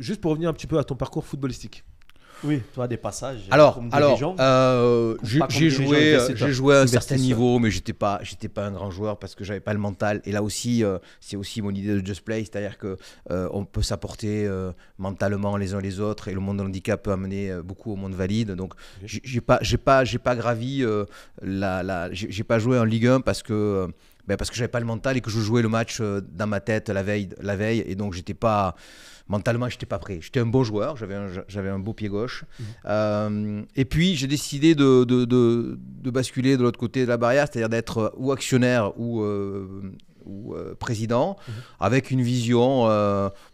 juste pour revenir un petit peu à ton parcours footballistique. Oui, toi des passages. Euh, alors, alors, euh, j'ai joué, euh, j'ai joué à un certain niveau, mais j'étais pas, j'étais pas un grand joueur parce que j'avais pas le mental. Et là aussi, c'est aussi mon idée de just play, c'est-à-dire que on peut s'apporter mentalement les uns les autres, et le monde de handicap peut amener beaucoup au monde valide. Donc, j'ai pas, j'ai pas, j'ai pas gravi la, la j'ai pas joué en Ligue 1 parce que ben, parce que j'avais pas le mental et que je jouais le match euh, dans ma tête la veille, la veille et donc j'étais pas mentalement j'étais pas prêt. J'étais un beau joueur, j'avais un, j'avais un beau pied gauche. Mhm. Euh, et puis j'ai décidé de, basculer de l'autre côté de la barrière, c'est-à-dire d'être euh, ou actionnaire ou président, mhm. avec une vision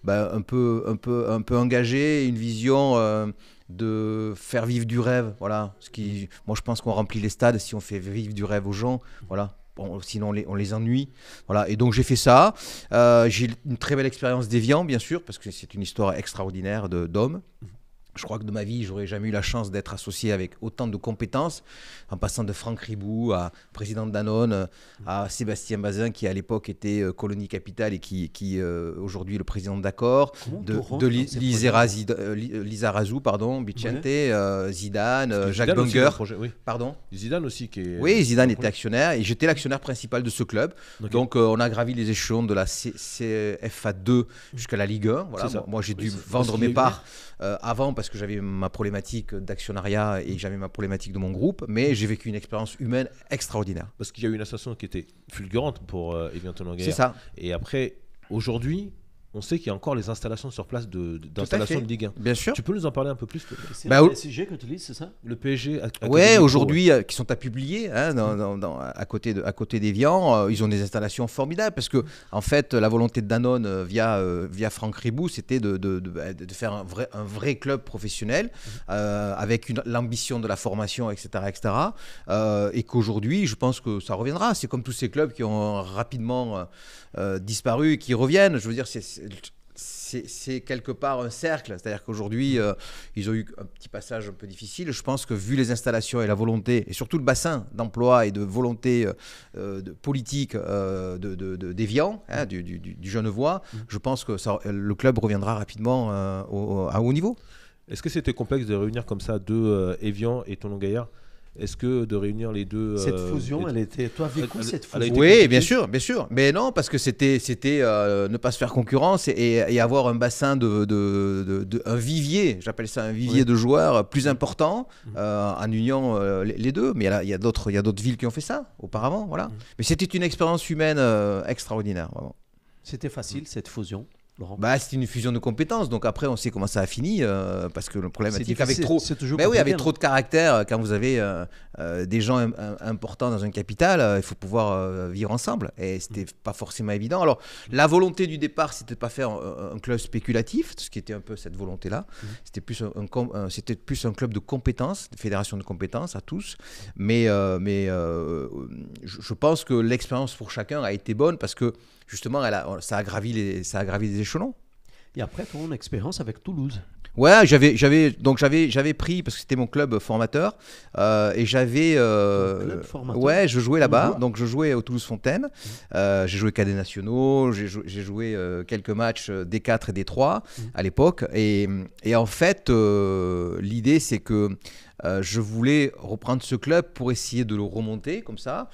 ben, un, peu, un, peu, un peu engagée, une vision de faire vivre du rêve. Voilà. Ce qui, moi, je pense qu'on remplit les stades si on fait vivre du rêve aux gens. Voilà sinon on les, ennuie. Voilà. Et donc j'ai fait ça. Euh, j'ai une très belle expérience d'Evian, bien sûr, parce que c'est une histoire extraordinaire d'hommes. Je crois que de ma vie, j'aurais jamais eu la chance d'être associé avec autant de compétences, en passant de Franck Ribou à président de Danone, à Sébastien Bazin, qui à l'époque était euh, colonie capitale et qui, qui euh, aujourd'hui le président d'accord, de, de Lisa, euh, Razou, pardon, Zidane, Jacques Bunger. Pardon Zidane aussi qui est. Oui, Zidane était actionnaire et j'étais l'actionnaire principal de ce club. Donc on a gravi les échelons de la CFA2 jusqu'à la Ligue 1. moi, j'ai dû vendre mes parts avant parce que j'avais ma problématique d'actionnariat et mm. j'avais ma problématique de mon groupe, mais j'ai vécu une expérience humaine extraordinaire. Parce qu'il y a eu une association qui était fulgurante pour euh, ça. Et après, aujourd'hui, on sait qu'il y a encore les installations sur place d'installations de, Ligue 1. Bien sûr. Tu peux nous en parler un peu plus C'est bah, le PSG que tu lis, c'est ça Le PSG. ouais, aujourd'hui, euh, qui sont à publier hein, à côté de, à côté des euh, ils ont des installations formidables parce que en fait, la volonté de Danone euh, via via Franck Ribou, c'était bah, de, faire un vrai un vrai club professionnel mhm. avec l'ambition de la formation, etc., etc. et qu'aujourd'hui, je pense que ça reviendra. C'est comme tous ces clubs qui ont rapidement disparu, et qui reviennent. Je veux dire, c'est c'est quelque part un cercle. C'est-à-dire qu'aujourd'hui, euh, ils ont eu un petit passage un peu difficile. Je pense que vu les installations et la volonté, et surtout le bassin d'emploi et de volonté euh, euh, de politique de, de, hein, mm. du, du, Genevois, mm. je pense que le club reviendra rapidement à haut niveau. Est-ce que c'était complexe de réunir comme ça deux Evian et Toulon Gaillard est-ce que de réunir les deux. Cette euh, fusion, elle était. Toi, vécu cette fusion Oui, bien sûr, bien sûr. Mais non, parce que c'était c'était euh, ne pas se faire concurrence et, avoir un bassin de, de, un vivier, j'appelle ça un vivier de joueurs plus important mmh. euh, en union les, deux. Mais il y a, a d'autres villes qui ont fait ça auparavant, voilà. Mmh. Mais c'était une expérience humaine extraordinaire, C'était facile cette fusion bah, c'est une fusion de compétences. Donc après, on sait comment ça a fini euh, parce que le problème c'est qu'avec trop, c'est toujours Mais bah oui, avec trop de caractère, euh, quand vous avez euh, des gens importants dans un capital, il faut pouvoir vivre ensemble. Et c'était mm. pas forcément évident. Alors la volonté du départ, c'était de pas faire un, club spéculatif, ce qui était un peu cette volonté-là. Mm. C'était plus un, c'était plus un club de compétences, de fédération de compétences à tous. Mais mais je, pense que l'expérience pour chacun a été bonne parce que justement, elle ça a gravi les, ça a gravi et après ton expérience avec Toulouse. Ouais, j'avais, j'avais, donc j'avais, j'avais pris parce que c'était mon club formateur euh, et j'avais, euh, ouais, je jouais là-bas, donc je jouais au Toulouse Fontaine, mmh. euh, j'ai joué cadets nationaux, j'ai, joué, euh, quelques matchs d 4 et d 3 mmh. à l'époque et, et, en fait l'idée c'est que euh, je voulais reprendre ce club pour essayer de le remonter comme ça.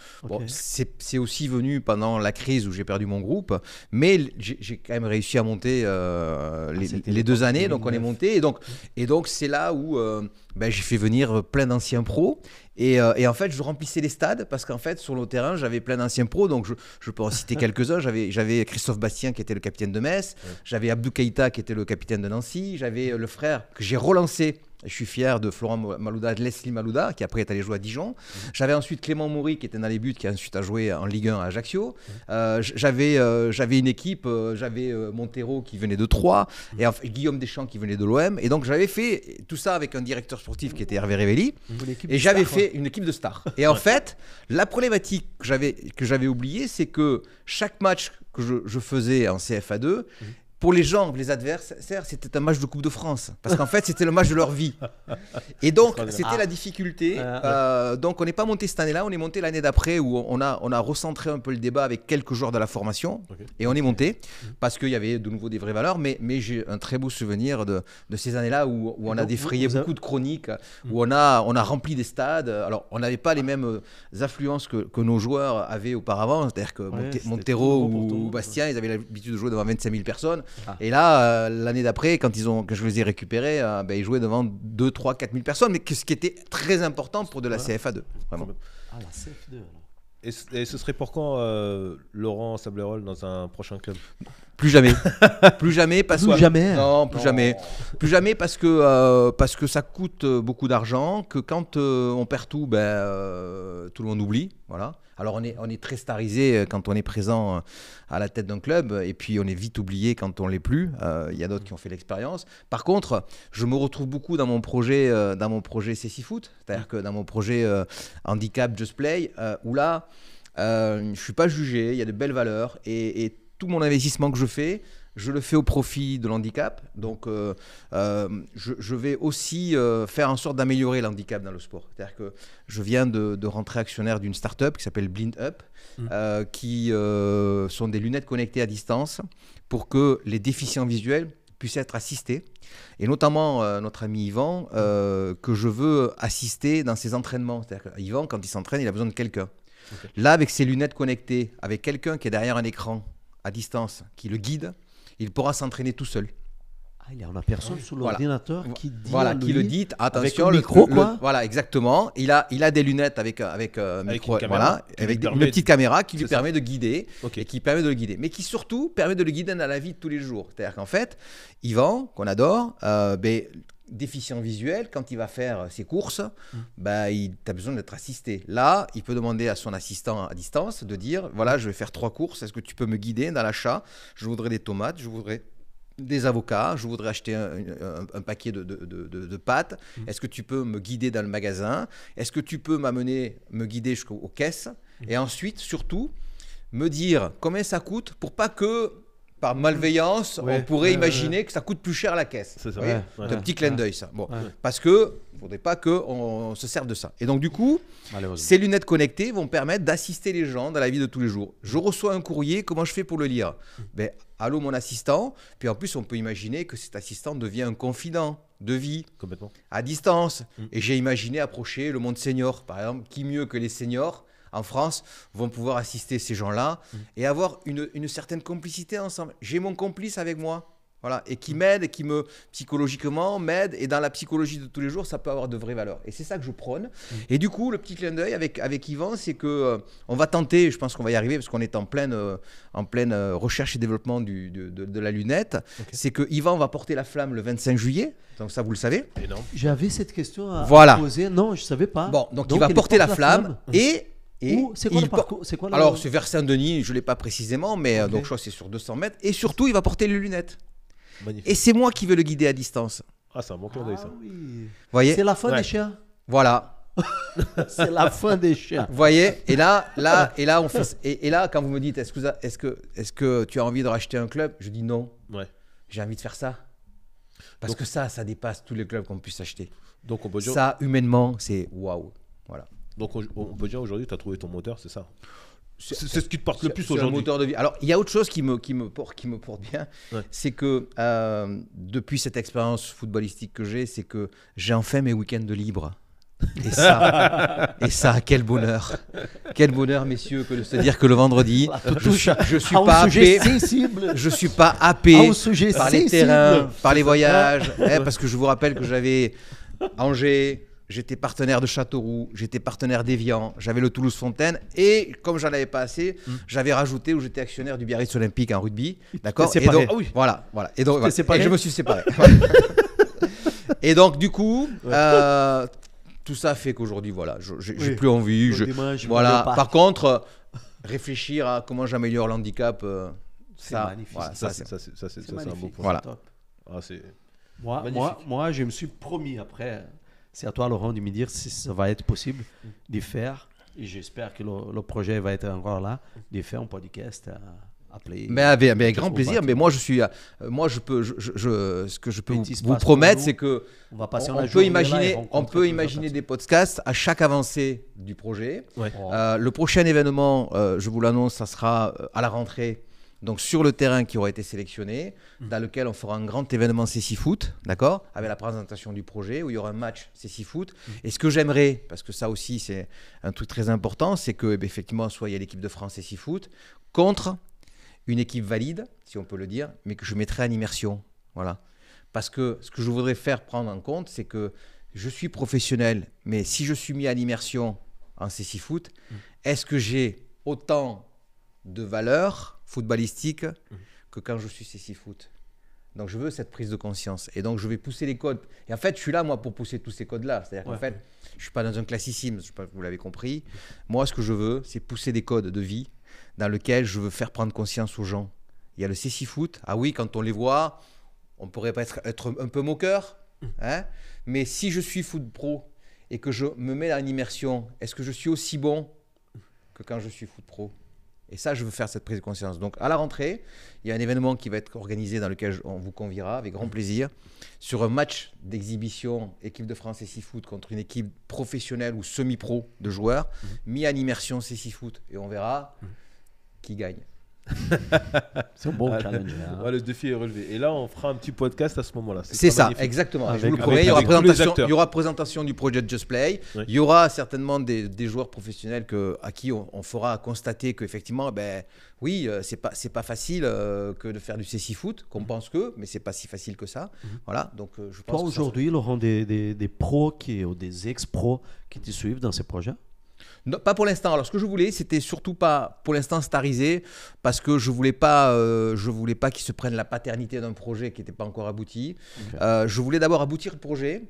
c'est aussi venu pendant la crise où j'ai perdu mon groupe, mais j'ai quand même réussi à monter euh, ah, les, deux années, donc on est monté. Et donc, et donc c'est là où euh, ben, j'ai fait venir plein d'anciens pros euh, et, en fait, je remplissais les stades parce qu'en fait, sur le terrain, j'avais plein d'anciens pros. Donc, je, peux en citer quelques-uns. J'avais Christophe Bastien qui était le capitaine de Metz. J'avais Abdou Keïta qui était le capitaine de Nancy. J'avais euh, le frère que j'ai relancé. Je suis fier de Florent Malouda, de Leslie Malouda, qui après est allé jouer à Dijon. J'avais ensuite Clément Moury, qui était dans les buts, qui a ensuite à joué en Ligue 1 à Ajaccio. Euh, j'avais, j'avais une équipe, j'avais Montero qui venait de Troyes, et Guillaume Deschamps qui venait de l'OM. Et donc j'avais fait tout ça avec un directeur sportif qui était Hervé Réveli. Et j'avais fait une équipe de stars. Et en fait, la problématique que j'avais oubliée, c'est que chaque match que je, faisais en CFA2, pour les gens, les adversaires, c'était un match de Coupe de France. Parce qu'en fait, c'était le match de leur vie. Et donc, c'était la ah. difficulté. Ah, euh, donc, on n'est pas monté cette année-là, on est monté l'année d'après où on a, on a recentré un peu le débat avec quelques joueurs de la formation. Et on est monté mhm. parce qu'il y avait de nouveau des vraies valeurs. Mais, mais j'ai un très beau souvenir de, de ces années-là où, on a défrayé beaucoup de chroniques, mhm. où on a, on a rempli des stades. Alors, on n'avait pas les mêmes affluences euh, que, que, nos joueurs avaient auparavant. C'est-à-dire que Montero ou Bastien, ils avaient l'habitude de jouer devant 25 000 personnes. Ah. Et là, euh, l'année d'après, quand ils ont, je les ai récupérés, euh, ben, ils jouaient devant 2, 3, 4 000 personnes, mais ce qui était très important pour de la CFA2. Ah, la et, ce serait pour quand euh, Laurent Sablerol dans un prochain club Plus jamais. plus jamais parce jamais. Hein. Non, plus jamais. Plus jamais parce que parce que ça coûte beaucoup d'argent, que quand on perd tout, ben tout le monde oublie. Alors on est, très starisé euh, quand on est présent euh, à la tête d'un club euh, et puis on est vite oublié quand on l'est plus. Il y a d'autres qui ont fait l'expérience. Par contre, je me retrouve beaucoup dans mon projet, dans mon projet CC Foot, c'est-à-dire que dans mon projet handicap Just Play, où là, je suis pas jugé, il y a de belles valeurs et tout mon investissement que je fais, je le fais au profit de l'handicap. Donc, euh, euh, je, vais aussi euh, faire en sorte d'améliorer l'handicap dans le sport. C'est-à-dire que je viens de, rentrer actionnaire d'une start-up qui s'appelle Blind Up, mmh. qui sont des lunettes connectées à distance pour que les déficients visuels puissent être assistés. Et notamment notre ami Yvan, que je veux assister dans ses entraînements. C'est-à-dire qu'Yvan, quand il s'entraîne, il a besoin de quelqu'un. Là, avec ses lunettes connectées, avec quelqu'un qui est derrière un écran, à distance qui le guide, il pourra s'entraîner tout seul. Ah, il y a personne sous l'ordinateur qui dit. Voilà, qui le dit. Attention, le micro, voilà, exactement. Il a, des lunettes avec, euh, euh, une voilà, avec une petite caméra qui lui permet de guider qui permet de le guider, mais qui surtout permet de le guider dans la vie de tous les jours. C'est-à-dire qu'en fait, Yvan, qu'on adore, euh, ben, déficient visuel, quand il va faire ses courses, bah, il a besoin d'être assisté. Là, il peut demander à son assistant à distance de dire voilà, je vais faire trois courses, est-ce que tu peux me guider dans l'achat Je voudrais des tomates, je voudrais des avocats, je voudrais acheter un, paquet de, pâtes, mhm. est-ce que tu peux me guider dans le magasin Est-ce que tu peux m'amener, me guider jusqu'aux caisses mhm. Et ensuite, surtout, me dire combien ça coûte pour pas que par malveillance, on pourrait imaginer que ça coûte plus cher à la caisse. C'est un petit clin d'œil, ça. parce que ne faudrait pas qu'on se serve de ça. Et donc, du coup, ces lunettes connectées vont permettre d'assister les gens dans la vie de tous les jours. Je reçois un courrier, comment je fais pour le lire ben, Allô, mon assistant. Puis en plus, on peut imaginer que cet assistant devient un confident de vie, à distance. Mm. Et j'ai imaginé approcher le monde senior, par exemple. Qui mieux que les seniors en France vont pouvoir assister ces gens-là mm. et avoir une, une certaine complicité ensemble. J'ai mon complice avec moi. Voilà, et qui m'aide, et qui me psychologiquement m'aide, et dans la psychologie de tous les jours, ça peut avoir de vraies valeurs. Et c'est ça que je prône. Mm. Et du coup, le petit clin d'œil avec, avec Yvan, c'est que euh, on va tenter, je pense qu'on va y arriver, parce qu'on est en pleine, euh, en pleine euh, recherche et développement du, de, de, la lunette. C'est que Yvan va porter la flamme le 25 juillet, donc ça vous le savez. J'avais cette question à, poser, non, je ne savais pas. Bon, donc, il va porter la, flamme, flamme. et c'est quoi, le quoi, Alors, c'est vers Saint-Denis, je ne l'ai pas précisément, mais euh, donc je crois que c'est sur 200 mètres. Et surtout, il va porter les lunettes. Et c'est moi qui vais le guider à distance. Ah, c'est un bon ça. Ah voyez C'est la fin des chiens. Voilà. c'est la fin des chiens. Vous voyez Et là, là, et là, on fait... et, là, quand vous me dites, est-ce que, que, que tu as envie de racheter un club Je dis non. J'ai envie de faire ça. Parce que ça, ça dépasse tous les clubs qu'on puisse acheter. Donc, Ça, humainement, c'est waouh. Voilà. Donc on, peut dire aujourd'hui, tu as trouvé ton moteur, c'est ça c'est ce qui te porte le plus aujourd'hui. moteur de vie. Alors, il y a autre chose qui me, porte, qui me porte bien, c'est que euh, depuis cette expérience footballistique que j'ai, c'est que j'ai enfin mes week-ends de libre. Et ça, et ça, quel bonheur. Quel bonheur, messieurs, que de se dire que le vendredi, ah, je suis, suis pas happé, je suis pas happé par les terrains, par les voyages, eh, parce que je vous rappelle que j'avais Angers, J'étais partenaire de Châteauroux, j'étais partenaire d'Evian, j'avais le Toulouse Fontaine et comme j'en avais pas assez, hmm. j'avais rajouté où j'étais actionnaire du Biarritz Olympique en rugby, d'accord Et donc ah oui. voilà, voilà. Et donc je me suis séparé. et donc du coup, euh, tout ça fait qu'aujourd'hui voilà, j'ai plus envie, je, voilà. Par contre, réfléchir à comment j'améliore l'handicap euh, c'est ça magnifique. Voilà, ça, ça c'est un beau point. Voilà. Ah, moi, moi, moi, je me suis promis après c'est à toi, Laurent, de me dire si ça va être possible de faire. Et j'espère que le, projet va être encore là, de faire un podcast. Euh, à mais avec, grand plaisir. Mais moi, je suis, euh, moi, je peux, je, ce que je peux vous, promettre, c'est que on, va passer on peut imaginer, on peut imaginer des podcasts à chaque avancée du projet. Euh, le prochain événement, je vous l'annonce, ça sera à la rentrée donc sur le terrain qui aura été sélectionné, mmh. dans lequel on fera un grand événement C6 Foot, d'accord Avec la présentation du projet, où il y aura un match C6 Foot. Mmh. Et ce que j'aimerais, parce que ça aussi c'est un truc très important, c'est que eh ben, effectivement soit il y a l'équipe de France C6 Foot contre une équipe valide, si on peut le dire, mais que je mettrai en immersion, voilà. Parce que ce que je voudrais faire prendre en compte, c'est que je suis professionnel, mais si je suis mis à l'immersion en C6 Foot, mmh. est-ce que j'ai autant de valeur footballistique mhm. que quand je suis Cécile Foot. Donc je veux cette prise de conscience. Et donc je vais pousser les codes. Et en fait, je suis là, moi, pour pousser tous ces codes-là. C'est-à-dire qu'en fait, je ne suis pas dans un classicisme, je sais pas, vous l'avez compris. Moi, ce que je veux, c'est pousser des codes de vie dans lesquels je veux faire prendre conscience aux gens. Il y a le Cécile Foot. Ah oui, quand on les voit, on pourrait être, être un peu moqueur. Mm. Hein. Mais si je suis foot pro et que je me mets dans une immersion, est-ce que je suis aussi bon que quand je suis foot pro et ça, je veux faire cette prise de conscience. Donc, à la rentrée, il y a un événement qui va être organisé dans lequel on vous conviera avec grand plaisir sur un match d'exhibition équipe de France et six foot contre une équipe professionnelle ou semi-pro de joueurs, mhm. mis en immersion c foot. Et on verra mhm. qui gagne. C'est un bon ah, challenge. Hein. le défi est relevé. Et là, on fera un petit podcast à ce moment-là. C'est ça, exactement. il, y aura présentation du projet Just Play. Il y aura certainement des, joueurs professionnels que, à qui on, fera constater qu'effectivement, ben, oui, euh, c'est pas, pas facile euh, que de faire du CC foot, qu'on mm-hmm. pense que, mais c'est pas si facile que ça. Mm-hmm. Voilà, donc euh, je pense Toi, aujourd'hui, sera... Laurent, des, des, pros qui, ou des ex-pros qui te suivent dans ces projets pas pour l'instant. Alors, ce que je voulais, c'était surtout pas pour l'instant stariser, parce que je voulais pas, euh, je voulais pas qu'ils se prennent la paternité d'un projet qui n'était pas encore abouti. Euh, je voulais d'abord aboutir le projet,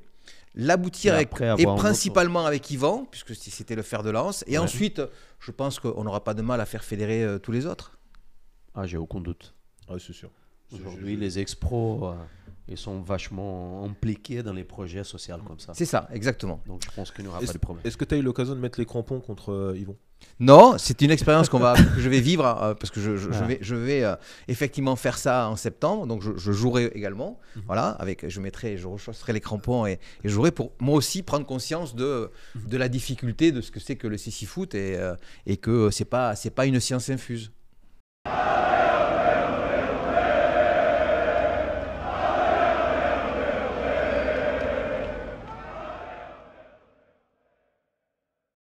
l'aboutir et, principalement avec Yvan, puisque c'était le fer de lance. Et ensuite, je pense qu'on n'aura pas de mal à faire fédérer euh, tous les autres. Ah, j'ai aucun doute. Oui, ah, c'est sûr. Aujourd'hui, les ex ils sont vachement impliqués dans les projets sociaux comme ça. C'est ça, exactement. Donc je pense qu'il n'y aura pas de problème. Est-ce que tu as eu l'occasion de mettre les crampons contre euh, Yvon non, c'est une expérience qu'on va, que je vais vivre hein, euh, parce que je, ah. vais, je vais euh, effectivement faire ça en septembre. Donc je, jouerai également, mhm. voilà, avec, je mettrai, je rechausserai les crampons et, je jouerai pour moi aussi prendre conscience de, mhm. de la difficulté de ce que c'est que le sissi foot et, et que c'est pas, c'est pas une science infuse.